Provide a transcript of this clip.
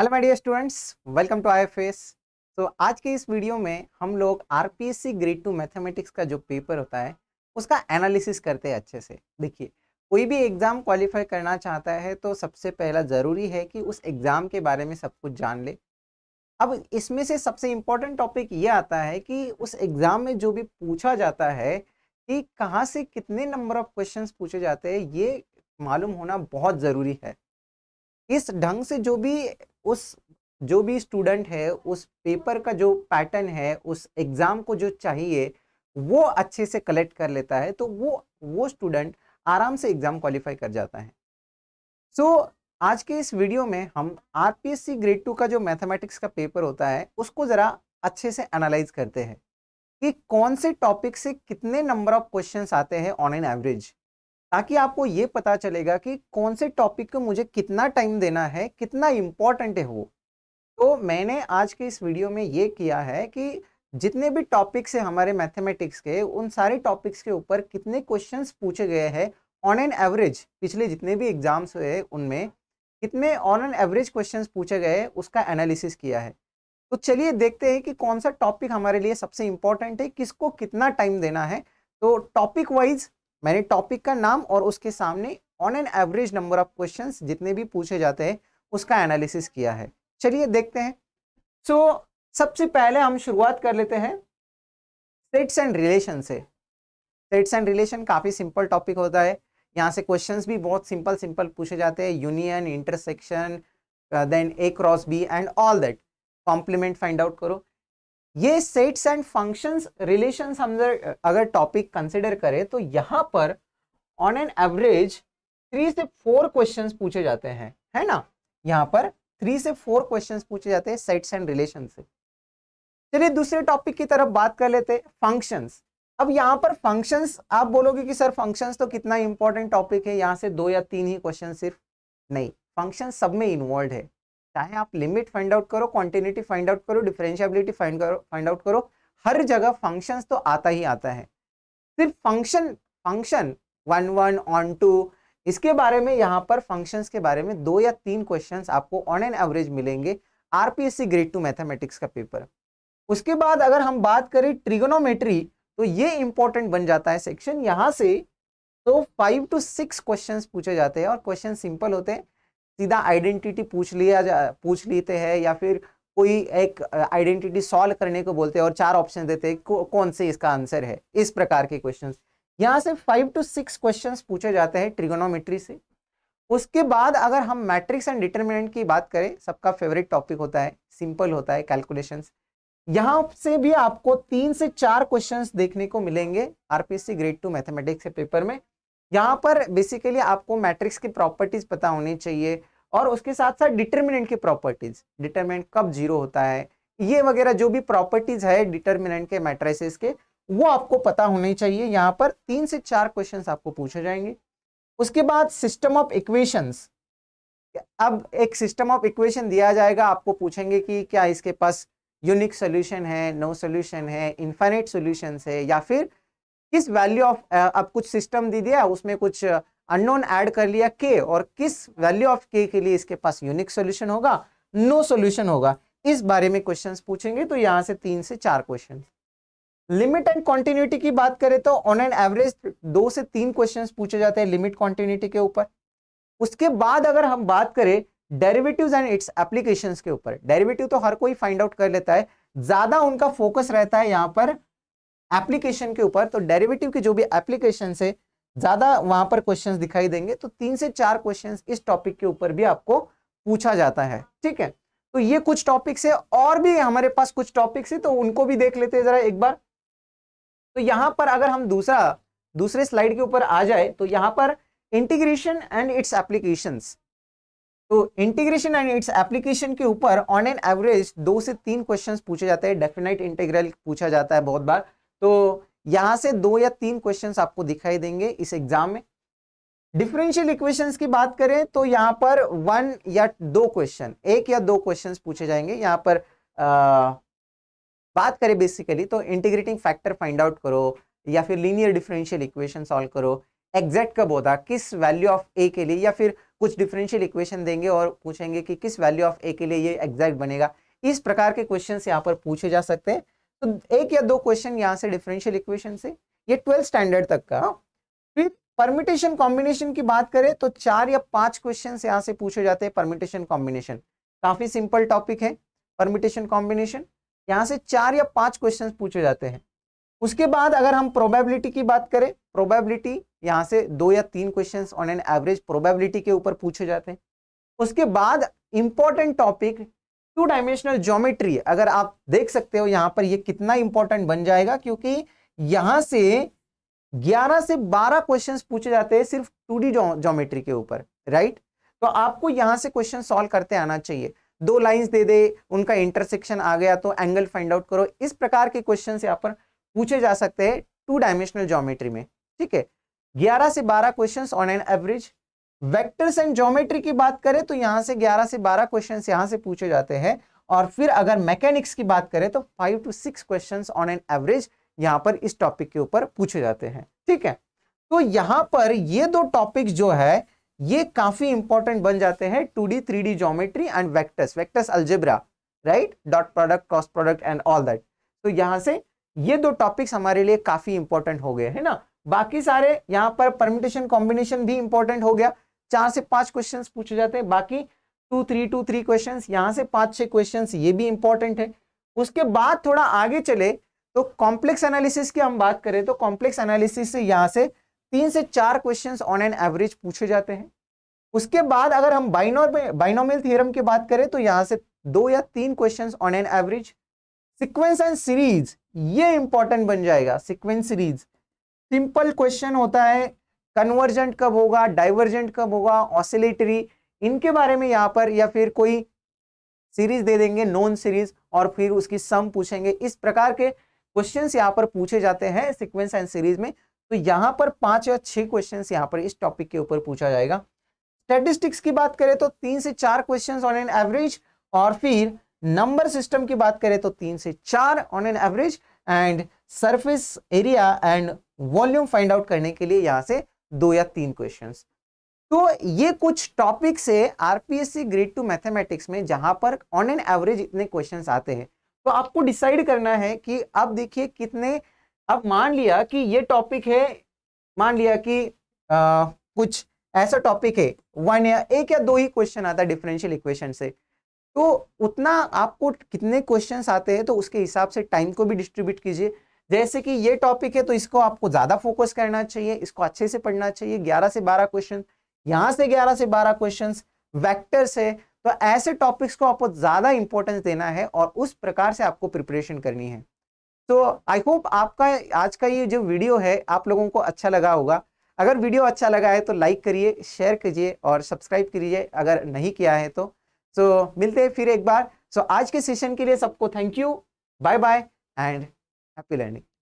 hello my dear students welcome to I तो आज के इस वीडियो में हम लोग R C grade two mathematics का जो पेपर होता है उसका एनालिसिस करते हैं अच्छे से देखिए कोई भी एग्ज़ाम क्वालिफाई करना चाहता है तो सबसे पहला ज़रूरी है कि उस एग्ज़ाम के बारे में सब कुछ जान ले अब इसमें से सबसे इम्पोर्टेंट टॉपिक ये आता है कि उस एग्ज़ाम में जो भी पूछा जाता है कि कहाँ से कितने नंबर ऑफ क्वेश्चन पूछे जाते हैं ये मालूम होना बहुत ज़रूरी है इस ढंग से जो भी उस जो भी स्टूडेंट है उस पेपर का जो पैटर्न है उस एग्ज़ाम को जो चाहिए वो अच्छे से कलेक्ट कर लेता है तो वो वो स्टूडेंट आराम से एग्ज़ाम क्वालिफाई कर जाता है सो so, आज के इस वीडियो में हम आरपीएससी ग्रेड टू का जो मैथमेटिक्स का पेपर होता है उसको ज़रा अच्छे से एनालाइज करते हैं कि कौन से टॉपिक से कितने नंबर ऑफ क्वेश्चंस आते हैं ऑन एन एवरेज ताकि आपको ये पता चलेगा कि कौन से टॉपिक को मुझे कितना टाइम देना है कितना इम्पॉर्टेंट है वो तो मैंने आज के इस वीडियो में ये किया है कि जितने भी टॉपिक्स है हमारे मैथमेटिक्स के उन सारे टॉपिक्स के ऊपर कितने क्वेश्चंस पूछे गए हैं ऑन एन एवरेज पिछले जितने भी एग्जाम्स हुए उनमें कितने ऑन एन एवरेज क्वेश्चन पूछे गए उसका एनालिसिस किया है तो चलिए देखते हैं कि कौन सा टॉपिक हमारे लिए सबसे इम्पोर्टेंट है किसको कितना टाइम देना है तो टॉपिक वाइज मैंने टॉपिक का नाम और उसके सामने on an average number of question जितने भी पूछे जाते हैं उसका एनालिसिस किया है चलिए देखते हैं सो so, सबसे पहले हम शुरुआत कर लेते हैं सेट्स एंड रिलेशन से सेट्स एंड रिलेशन काफ़ी सिंपल टॉपिक होता है यहाँ से क्वेश्चंस भी बहुत सिंपल सिंपल पूछे जाते हैं union intersection then A cross B and all that complement find out करो ये सेट्स एंड फंक्शंस रिलेशंस हम अगर टॉपिक कंसिडर करें तो यहाँ पर ऑन एन एवरेज थ्री से फोर क्वेश्चंस पूछे जाते हैं है ना यहाँ पर थ्री से फोर क्वेश्चंस पूछे जाते हैं सेट्स एंड रिलेशन से चलिए दूसरे टॉपिक की तरफ बात कर लेते हैं फंक्शंस अब यहाँ पर फंक्शंस आप बोलोगे कि सर फंक्शंस तो कितना इंपॉर्टेंट टॉपिक है यहाँ से दो या तीन ही क्वेश्चन सिर्फ नहीं फंक्शन सब में इन्वॉल्व है चाहे आप लिमिट फाइंड आउट करो क्वान्टिटी फाइंड आउट करो डिफरेंशियबिलिटी फाइंड करो फाइंड आउट करो हर जगह फंक्शंस तो आता ही आता है सिर्फ function function one one onto इसके बारे में यहाँ पर फंक्शंस के बारे में दो या तीन क्वेश्चन आपको ऑन एन एवरेज मिलेंगे आरपीएससी ग्रेड टू मैथमेटिक्स का पेपर उसके बाद अगर हम बात करें ट्रिगोनोमेट्री तो ये इंपॉर्टेंट बन जाता है सेक्शन यहाँ से तो फाइव टू सिक्स क्वेश्चन पूछे जाते हैं और क्वेश्चन सिंपल होते हैं सीधा आइडेंटिटी पूछ लिया जा पूछ लेते हैं या फिर कोई एक आइडेंटिटी सॉल्व करने को बोलते हैं और चार ऑप्शन देते हैं कौन से इसका आंसर है इस प्रकार के क्वेश्चन यहाँ से फाइव टू सिक्स क्वेश्चन पूछे जाते हैं ट्रिगोनोमेट्री से उसके बाद अगर हम मैट्रिक्स एंड डिटर्मिनेंट की बात करें सबका फेवरेट टॉपिक होता है सिंपल होता है कैलकुलेशन यहाँ से भी आपको तीन से चार क्वेश्चंस देखने को मिलेंगे आरपीएससी ग्रेड टू मैथमेटिक्स के पेपर में यहाँ पर बेसिकली आपको मैट्रिक्स की प्रॉपर्टीज पता होनी चाहिए और उसके साथ साथ डिटर्मिनेंट की प्रॉपर्टीज डिटर्मिनेंट कब जीरो होता है ये वगैरह जो भी प्रॉपर्टीज है डिटर्मिनेंट के मैट्रिसेस के वो आपको पता होने चाहिए यहाँ पर तीन से चार क्वेश्चन आपको पूछे जाएंगे उसके बाद सिस्टम ऑफ इक्वेशंस अब एक सिस्टम ऑफ इक्वेशन दिया जाएगा आपको पूछेंगे कि क्या इसके पास यूनिक सोल्यूशन है नो सोल्यूशन है इन्फाइनेट सोल्यूशन है या फिर किस वैल्यू ऑफ अब कुछ सिस्टम दे दिया उसमें कुछ अननोन ऐड कर लिया के और किस वैल्यू ऑफ के के लिए इसके पास यूनिक सोल्यूशन होगा नो no सोल्यूशन होगा इस बारे में क्वेश्चन पूछेंगे तो यहाँ से तीन से चार क्वेश्चन लिमिट एंड कॉन्टिन्यूटी की बात करें तो ऑन एन एवरेज दो से तीन क्वेश्चन पूछे जाते हैं लिमिट कॉन्टिन्यूटी के ऊपर उसके बाद अगर हम बात करें डेरिवेटिव एंड इट्स एप्लीकेशन के ऊपर डेरिवेटिव तो हर कोई फाइंड आउट कर लेता है ज्यादा उनका फोकस रहता है यहाँ पर एप्लीकेशन के ऊपर तो डेरिवेटिव के जो भी एप्लीकेशन है ज़्यादा वहां पर क्वेश्चन दिखाई देंगे तो तीन से चार क्वेश्चन इस टॉपिक के ऊपर भी आपको पूछा जाता है ठीक है तो ये कुछ टॉपिक्स है और भी हमारे पास कुछ टॉपिक्स है तो उनको भी देख लेते हैं ज़रा एक बार तो यहाँ पर अगर हम दूसरा दूसरे स्लाइड के ऊपर आ जाए तो यहाँ पर इंटीग्रेशन एंड इट्स एप्लीकेशंस तो इंटीग्रेशन एंड इट्स एप्लीकेशन के ऊपर ऑन एन एवरेज दो से तीन क्वेश्चंस पूछे जाते हैं डेफिनेट इंटीग्रल पूछा जाता है बहुत बार तो यहां से दो या तीन क्वेश्चन आपको दिखाई देंगे इस एग्जाम में डिफरेंशियल इक्वेशंस की बात करें तो यहां पर वन या दो क्वेश्चन एक या दो क्वेश्चंस पूछे जाएंगे यहां पर आ, बात करें बेसिकली तो इंटीग्रेटिंग फैक्टर फाइंड आउट करो या फिर लीनियर डिफरेंशियल इक्वेशन सॉल्व करो एग्जैक्ट कब होता किस वैल्यू ऑफ ए के लिए या फिर कुछ डिफरेंशियल इक्वेशन देंगे और पूछेंगे कि किस वैल्यू ऑफ ए के लिए ये एग्जैक्ट बनेगा इस प्रकार के क्वेश्चन यहाँ पर पूछे जा सकते हैं तो एक या दो क्वेश्चन यहाँ से डिफरेंशियल इक्वेशन से ये ट्वेल्थ स्टैंडर्ड तक का फिर परमिटेशन कॉम्बिनेशन की बात करें तो चार या पांच क्वेश्चन यहाँ से पूछे जाते हैं परमिटेशन कॉम्बिनेशन काफी सिंपल टॉपिक है परमिटेशन कॉम्बिनेशन यहाँ से चार या पांच क्वेश्चन पूछे जाते हैं उसके बाद अगर हम प्रोबेबिलिटी की बात करें प्रोबेबिलिटी यहाँ से दो या तीन question on an average probability के ऊपर पूछे जाते हैं उसके बाद important topic two dimensional geometry अगर आप देख सकते हो यहां पर ये कितना इंपॉर्टेंट बन जाएगा क्योंकि यहां से 11 से 12 क्वेश्चंस पूछे जाते हैं सिर्फ टू डी ज्योमेट्री के ऊपर राइट तो आपको यहां से क्वेश्चन सॉल्व करते आना चाहिए दो लाइंस दे दे उनका इंटरसेक्शन आ गया तो एंगल फाइंड आउट करो इस प्रकार के क्वेश्चन यहाँ पर पूछे जा सकते हैं टू डायमेंशनल ज्योमेट्री में ठीक है 11 से 12 questions on an average vectors and geometry की बात करें तो यहां से 11 से 12 क्वेश्चन यहां से पूछे जाते हैं और फिर अगर मैकेनिक्स की बात करें तो five to six question on an average यहां पर इस टॉपिक के ऊपर पूछे जाते हैं ठीक है तो यहां पर ये दो टॉपिक जो है ये काफी इंपॉर्टेंट बन जाते हैं two D three D geometry and vectors vectors algebra right dot product cross product and all that तो यहां से ये दो टॉपिक्स हमारे लिए काफी इंपॉर्टेंट हो गए है ना बाकी सारे यहां पर परमिटेशन कॉम्बिनेशन भी इंपॉर्टेंट हो गया चार से पांच क्वेश्चन पूछे जाते हैं बाकी two three two three question यहाँ से पांच छह क्वेश्चन ये भी इंपॉर्टेंट है उसके बाद थोड़ा आगे चले तो कॉम्प्लेक्स एनालिसिस की हम बात करें तो कॉम्प्लेक्स एनालिसिस से यहाँ से तीन से चार क्वेश्चन ऑन एन एवरेज पूछे जाते हैं उसके बाद अगर हम बाइनोर बाइनोमियल थ्योरम की बात करें तो यहाँ से दो या तीन questions on an average sequence and series ये इंपॉर्टेंट बन जाएगा सिक्वेंस सीरीज सिंपल क्वेश्चन होता है कन्वर्जेंट कब होगा डाइवर्जेंट कब होगा ऑसिलेटरी इनके बारे में यहाँ पर या फिर कोई सीरीज दे देंगे नॉन सीरीज और फिर उसकी सम पूछेंगे इस प्रकार के क्वेश्चंस यहाँ पर पूछे जाते हैं सिक्वेंस एंड सीरीज में तो यहाँ पर पांच या छह क्वेश्चंस यहाँ पर इस टॉपिक के ऊपर पूछा जाएगा स्टेटिस्टिक्स की बात करें तो तीन से चार क्वेश्चन ऑन एन एवरेज और फिर नंबर सिस्टम की बात करें तो तीन से चार on an average and surface area and volume find out करने के लिए यहाँ से दो या तीन क्वेश्चन तो ये कुछ टॉपिक्स है आरपीएससी ग्रेड टू मैथमेटिक्स में जहां पर ऑन एन एवरेज इतने क्वेश्चन आते हैं तो आपको डिसाइड करना है कि अब देखिए कितने अब मान लिया कि ये टॉपिक है मान लिया कि आ, कुछ ऐसा टॉपिक है वन या एक या दो ही क्वेश्चन आता है डिफरेंशियल इक्वेशन से तो उतना आपको कितने क्वेश्चंस आते हैं तो उसके हिसाब से टाइम को भी डिस्ट्रीब्यूट कीजिए जैसे कि ये टॉपिक है तो इसको आपको ज्यादा फोकस करना चाहिए इसको अच्छे से पढ़ना चाहिए ग्यारह से बारह क्वेश्चन यहाँ से ग्यारह से बारह क्वेश्चन वैक्टर्स है तो ऐसे टॉपिक्स को आपको ज्यादा इंपॉर्टेंस देना है और उस प्रकार से आपको प्रिपरेशन करनी है तो आई होप आपका आज का ये जो वीडियो है आप लोगों को अच्छा लगा होगा अगर वीडियो अच्छा लगा है तो लाइक करिए शेयर कीजिए और सब्सक्राइब कीजिए अगर नहीं किया है तो सो तो so, मिलते हैं फिर एक बार सो so, आज के सेशन के लिए सबको thank you bye bye and happy landing